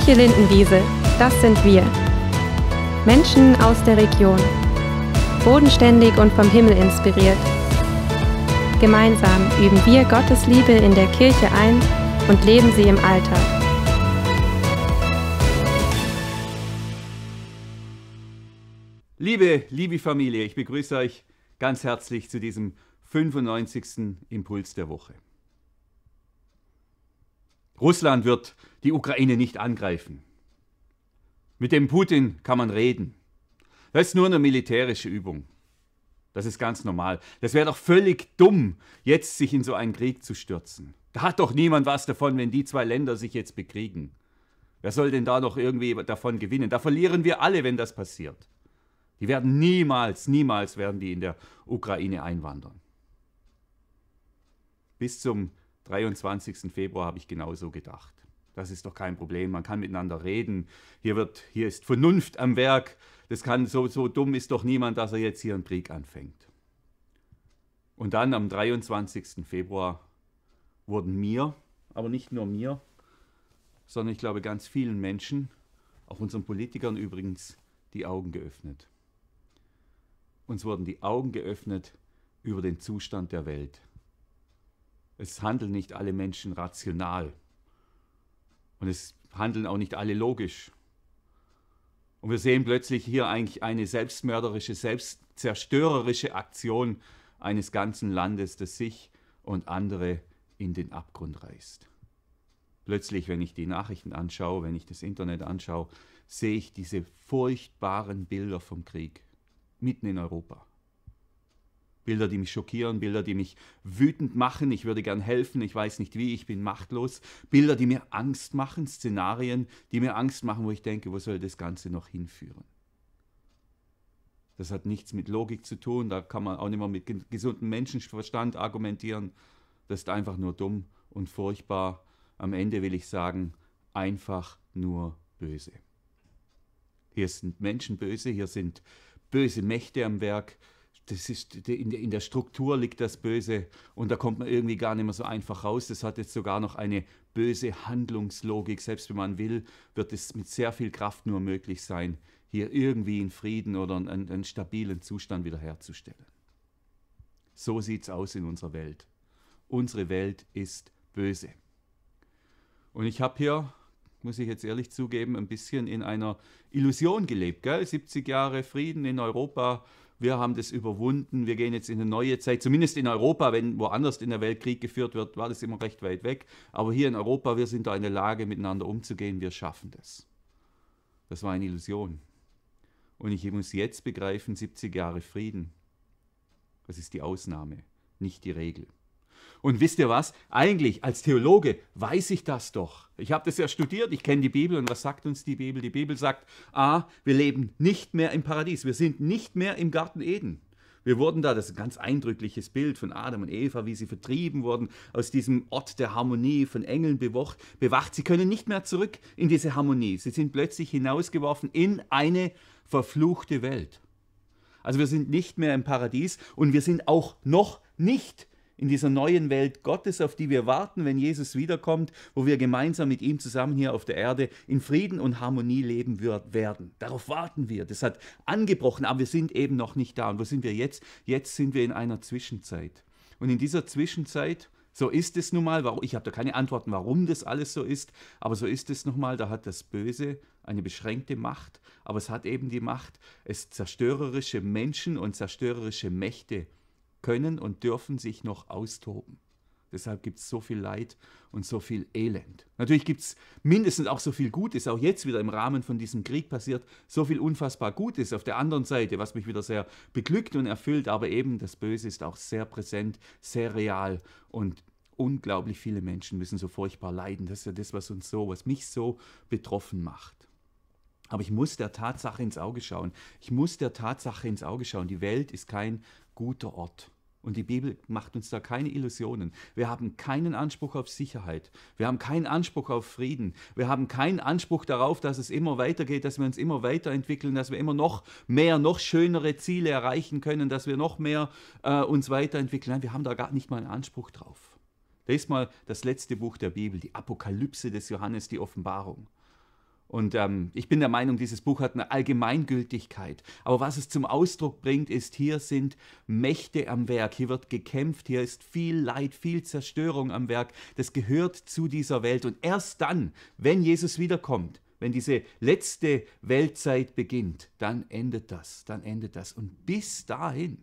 Kirche Lindenwiese, das sind wir. Menschen aus der Region. Bodenständig und vom Himmel inspiriert. Gemeinsam üben wir Gottes Liebe in der Kirche ein und leben sie im Alltag. Liebe, liebe Familie, ich begrüße euch ganz herzlich zu diesem 95. Impuls der Woche. Russland wird die Ukraine nicht angreifen. Mit dem Putin kann man reden. Das ist nur eine militärische Übung. Das ist ganz normal. Das wäre doch völlig dumm, jetzt sich in so einen Krieg zu stürzen. Da hat doch niemand was davon, wenn die zwei Länder sich jetzt bekriegen. Wer soll denn da noch irgendwie davon gewinnen? Da verlieren wir alle, wenn das passiert. Die werden niemals, niemals werden die in der Ukraine einwandern. Bis zum 23. Februar habe ich genauso gedacht. Das ist doch kein Problem, man kann miteinander reden. Hier, wird, hier ist Vernunft am Werk. Das kann, so, so dumm ist doch niemand, dass er jetzt hier einen Krieg anfängt. Und dann am 23. Februar wurden mir, aber nicht nur mir, sondern ich glaube ganz vielen Menschen, auch unseren Politikern übrigens, die Augen geöffnet. Uns wurden die Augen geöffnet über den Zustand der Welt es handeln nicht alle Menschen rational. Und es handeln auch nicht alle logisch. Und wir sehen plötzlich hier eigentlich eine selbstmörderische, selbstzerstörerische Aktion eines ganzen Landes, das sich und andere in den Abgrund reißt. Plötzlich, wenn ich die Nachrichten anschaue, wenn ich das Internet anschaue, sehe ich diese furchtbaren Bilder vom Krieg mitten in Europa. Bilder, die mich schockieren, Bilder, die mich wütend machen, ich würde gern helfen, ich weiß nicht wie, ich bin machtlos, Bilder, die mir Angst machen, Szenarien, die mir Angst machen, wo ich denke, wo soll das Ganze noch hinführen? Das hat nichts mit Logik zu tun, da kann man auch nicht mehr mit gesundem Menschenverstand argumentieren, das ist einfach nur dumm und furchtbar. Am Ende will ich sagen, einfach nur böse. Hier sind Menschen böse, hier sind böse Mächte am Werk, das ist, in, der, Struktur liegt das Böse und da kommt man irgendwie gar nicht mehr so einfach raus. Das hat jetzt sogar noch eine böse Handlungslogik. Selbst wenn man will, wird es mit sehr viel Kraft nur möglich sein, hier irgendwie in Frieden oder einen, einen stabilen Zustand wiederherzustellen. So sieht es aus in unserer Welt. Unsere Welt ist böse. Und ich habe hier muss ich jetzt ehrlich zugeben, ein bisschen in einer Illusion gelebt. Gell? 70 Jahre Frieden in Europa, wir haben das überwunden, wir gehen jetzt in eine neue Zeit, zumindest in Europa, wenn woanders in der Welt Krieg geführt wird, war das immer recht weit weg. Aber hier in Europa, wir sind da in der Lage, miteinander umzugehen, wir schaffen das. Das war eine Illusion. Und ich muss jetzt begreifen, 70 Jahre Frieden, das ist die Ausnahme, nicht die Regel. Und wisst ihr was? Eigentlich als Theologe weiß ich das doch. Ich habe das ja studiert, ich kenne die Bibel und was sagt uns die Bibel? Die Bibel sagt, ah, wir leben nicht mehr im Paradies, wir sind nicht mehr im Garten Eden. Wir wurden da, das ist ein ganz eindrückliches Bild von Adam und Eva, wie sie vertrieben wurden, aus diesem Ort der Harmonie von Engeln bewacht. bewacht. Sie können nicht mehr zurück in diese Harmonie. Sie sind plötzlich hinausgeworfen in eine verfluchte Welt. Also wir sind nicht mehr im Paradies und wir sind auch noch nicht im in dieser neuen Welt Gottes, auf die wir warten, wenn Jesus wiederkommt, wo wir gemeinsam mit ihm zusammen hier auf der Erde in Frieden und Harmonie leben wird, werden. Darauf warten wir. Das hat angebrochen, aber wir sind eben noch nicht da. Und wo sind wir jetzt? Jetzt sind wir in einer Zwischenzeit. Und in dieser Zwischenzeit, so ist es nun mal, ich habe da keine Antworten, warum das alles so ist, aber so ist es nun mal, da hat das Böse eine beschränkte Macht, aber es hat eben die Macht, es zerstörerische Menschen und zerstörerische Mächte zu können und dürfen sich noch austoben. Deshalb gibt es so viel Leid und so viel Elend. Natürlich gibt es mindestens auch so viel Gutes, auch jetzt wieder im Rahmen von diesem Krieg passiert, so viel unfassbar Gutes auf der anderen Seite, was mich wieder sehr beglückt und erfüllt, aber eben das Böse ist auch sehr präsent, sehr real und unglaublich viele Menschen müssen so furchtbar leiden. Das ist ja das, was uns so, was mich so betroffen macht. Aber ich muss der Tatsache ins Auge schauen. Ich muss der Tatsache ins Auge schauen. Die Welt ist kein guter Ort. Und die Bibel macht uns da keine Illusionen. Wir haben keinen Anspruch auf Sicherheit. Wir haben keinen Anspruch auf Frieden. Wir haben keinen Anspruch darauf, dass es immer weitergeht, dass wir uns immer weiterentwickeln, dass wir immer noch mehr, noch schönere Ziele erreichen können, dass wir noch mehr äh, uns weiterentwickeln. Nein, wir haben da gar nicht mal einen Anspruch drauf. Lest mal das letzte Buch der Bibel, die Apokalypse des Johannes, die Offenbarung. Und ähm, ich bin der Meinung, dieses Buch hat eine Allgemeingültigkeit. Aber was es zum Ausdruck bringt, ist, hier sind Mächte am Werk, hier wird gekämpft, hier ist viel Leid, viel Zerstörung am Werk. Das gehört zu dieser Welt. Und erst dann, wenn Jesus wiederkommt, wenn diese letzte Weltzeit beginnt, dann endet das, dann endet das. Und bis dahin,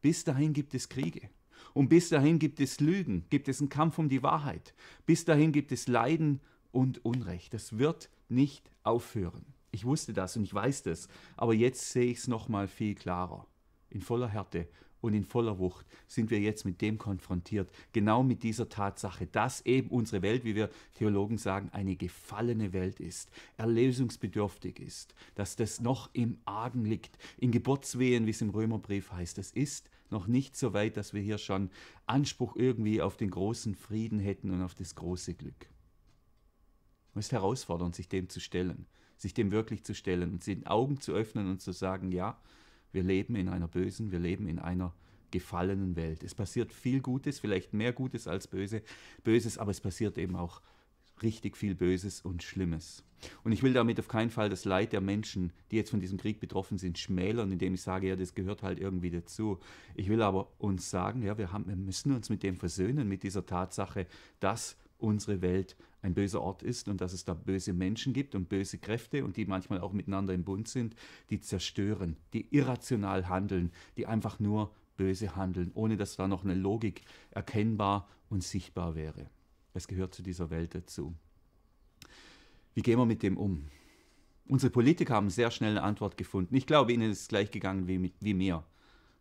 bis dahin gibt es Kriege. Und bis dahin gibt es Lügen, gibt es einen Kampf um die Wahrheit. Bis dahin gibt es Leiden und Unrecht. Das wird nicht aufhören. Ich wusste das und ich weiß das, aber jetzt sehe ich es nochmal viel klarer. In voller Härte und in voller Wucht sind wir jetzt mit dem konfrontiert, genau mit dieser Tatsache, dass eben unsere Welt, wie wir Theologen sagen, eine gefallene Welt ist, erlösungsbedürftig ist, dass das noch im Argen liegt, in Geburtswehen, wie es im Römerbrief heißt. Das ist noch nicht so weit, dass wir hier schon Anspruch irgendwie auf den großen Frieden hätten und auf das große Glück. Es ist herausfordernd, sich dem zu stellen, sich dem wirklich zu stellen und den Augen zu öffnen und zu sagen, ja, wir leben in einer bösen, wir leben in einer gefallenen Welt. Es passiert viel Gutes, vielleicht mehr Gutes als Böse, Böses, aber es passiert eben auch richtig viel Böses und Schlimmes. Und ich will damit auf keinen Fall das Leid der Menschen, die jetzt von diesem Krieg betroffen sind, schmälern, indem ich sage, ja, das gehört halt irgendwie dazu. Ich will aber uns sagen, ja, wir, haben, wir müssen uns mit dem versöhnen, mit dieser Tatsache, dass unsere Welt ein böser Ort ist und dass es da böse Menschen gibt und böse Kräfte und die manchmal auch miteinander im Bund sind, die zerstören, die irrational handeln, die einfach nur böse handeln, ohne dass da noch eine Logik erkennbar und sichtbar wäre. Es gehört zu dieser Welt dazu. Wie gehen wir mit dem um? Unsere Politiker haben sehr schnell eine Antwort gefunden. Ich glaube, ihnen ist es gleich gegangen wie, wie mir.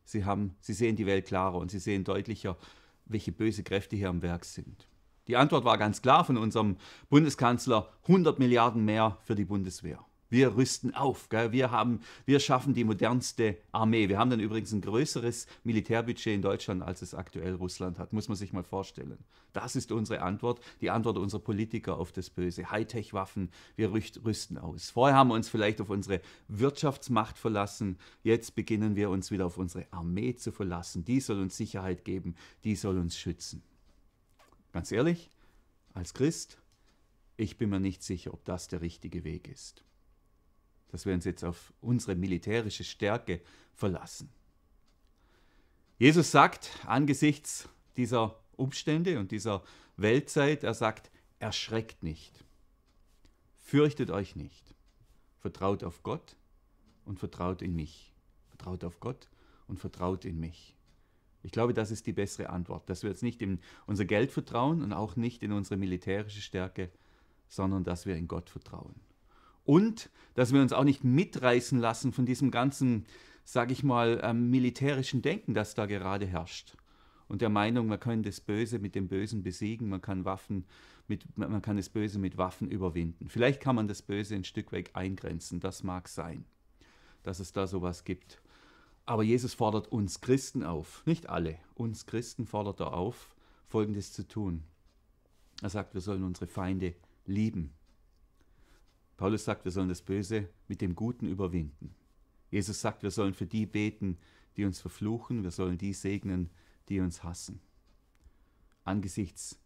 Sie, haben, sie sehen die Welt klarer und sie sehen deutlicher, welche böse Kräfte hier am Werk sind. Die Antwort war ganz klar von unserem Bundeskanzler, 100 Milliarden mehr für die Bundeswehr. Wir rüsten auf, gell? Wir, haben, wir schaffen die modernste Armee. Wir haben dann übrigens ein größeres Militärbudget in Deutschland, als es aktuell Russland hat, muss man sich mal vorstellen. Das ist unsere Antwort, die Antwort unserer Politiker auf das Böse. Hightech-Waffen, wir rüsten aus. Vorher haben wir uns vielleicht auf unsere Wirtschaftsmacht verlassen, jetzt beginnen wir uns wieder auf unsere Armee zu verlassen. Die soll uns Sicherheit geben, die soll uns schützen. Ganz ehrlich, als Christ, ich bin mir nicht sicher, ob das der richtige Weg ist. Dass wir uns jetzt auf unsere militärische Stärke verlassen. Jesus sagt angesichts dieser Umstände und dieser Weltzeit, er sagt, erschreckt nicht, fürchtet euch nicht, vertraut auf Gott und vertraut in mich, vertraut auf Gott und vertraut in mich. Ich glaube, das ist die bessere Antwort, dass wir jetzt nicht in unser Geld vertrauen und auch nicht in unsere militärische Stärke, sondern dass wir in Gott vertrauen. Und dass wir uns auch nicht mitreißen lassen von diesem ganzen, sage ich mal, ähm, militärischen Denken, das da gerade herrscht. Und der Meinung, man kann das Böse mit dem Bösen besiegen, man kann Waffen mit, man kann das Böse mit Waffen überwinden. Vielleicht kann man das Böse ein Stück weit eingrenzen, das mag sein, dass es da sowas gibt. Aber Jesus fordert uns Christen auf, nicht alle, uns Christen fordert er auf, Folgendes zu tun. Er sagt, wir sollen unsere Feinde lieben. Paulus sagt, wir sollen das Böse mit dem Guten überwinden. Jesus sagt, wir sollen für die beten, die uns verfluchen, wir sollen die segnen, die uns hassen. Angesichts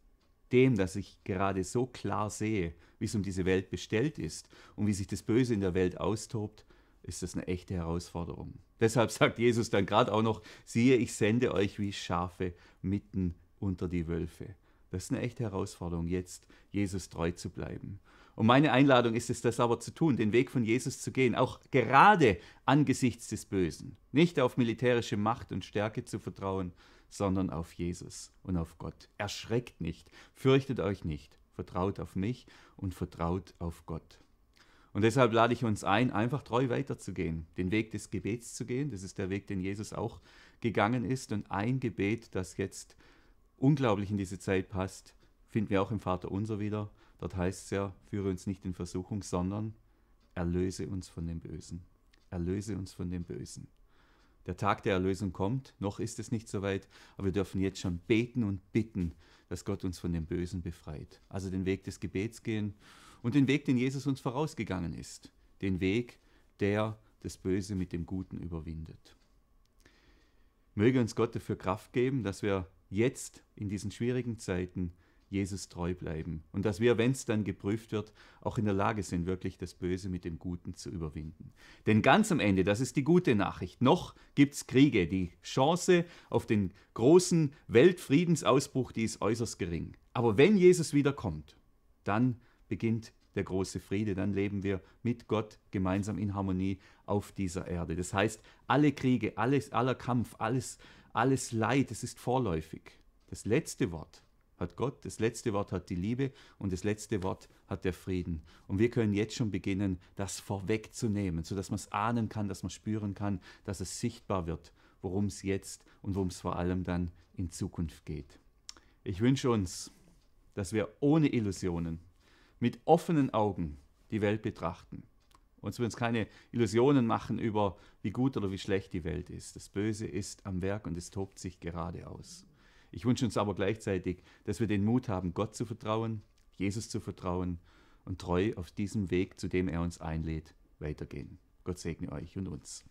dem, dass ich gerade so klar sehe, wie es um diese Welt bestellt ist und wie sich das Böse in der Welt austobt, ist das eine echte Herausforderung. Deshalb sagt Jesus dann gerade auch noch, siehe, ich sende euch wie Schafe mitten unter die Wölfe. Das ist eine echte Herausforderung, jetzt Jesus treu zu bleiben. Und meine Einladung ist es, das aber zu tun, den Weg von Jesus zu gehen, auch gerade angesichts des Bösen. Nicht auf militärische Macht und Stärke zu vertrauen, sondern auf Jesus und auf Gott. Erschreckt nicht, fürchtet euch nicht, vertraut auf mich und vertraut auf Gott. Und deshalb lade ich uns ein, einfach treu weiterzugehen, den Weg des Gebets zu gehen. Das ist der Weg, den Jesus auch gegangen ist. Und ein Gebet, das jetzt unglaublich in diese Zeit passt, finden wir auch im Vater unser wieder. Dort heißt es ja, führe uns nicht in Versuchung, sondern erlöse uns von dem Bösen. Erlöse uns von dem Bösen. Der Tag der Erlösung kommt, noch ist es nicht so weit, aber wir dürfen jetzt schon beten und bitten, dass Gott uns von dem Bösen befreit. Also den Weg des Gebets gehen und den Weg, den Jesus uns vorausgegangen ist, den Weg, der das Böse mit dem Guten überwindet. Möge uns Gott dafür Kraft geben, dass wir jetzt in diesen schwierigen Zeiten Jesus treu bleiben und dass wir, wenn es dann geprüft wird, auch in der Lage sind, wirklich das Böse mit dem Guten zu überwinden. Denn ganz am Ende, das ist die gute Nachricht, noch gibt es Kriege. Die Chance auf den großen Weltfriedensausbruch, die ist äußerst gering. Aber wenn Jesus wiederkommt, dann beginnt der große Friede. Dann leben wir mit Gott gemeinsam in Harmonie auf dieser Erde. Das heißt, alle Kriege, alles, aller Kampf, alles, alles Leid, es ist vorläufig. Das letzte Wort hat Gott, das letzte Wort hat die Liebe und das letzte Wort hat der Frieden. Und wir können jetzt schon beginnen, das vorwegzunehmen, sodass man es ahnen kann, dass man spüren kann, dass es sichtbar wird, worum es jetzt und worum es vor allem dann in Zukunft geht. Ich wünsche uns, dass wir ohne Illusionen mit offenen Augen die Welt betrachten. Und wir uns keine Illusionen machen über, wie gut oder wie schlecht die Welt ist. Das Böse ist am Werk und es tobt sich geradeaus. Ich wünsche uns aber gleichzeitig, dass wir den Mut haben, Gott zu vertrauen, Jesus zu vertrauen und treu auf diesem Weg, zu dem er uns einlädt, weitergehen. Gott segne euch und uns.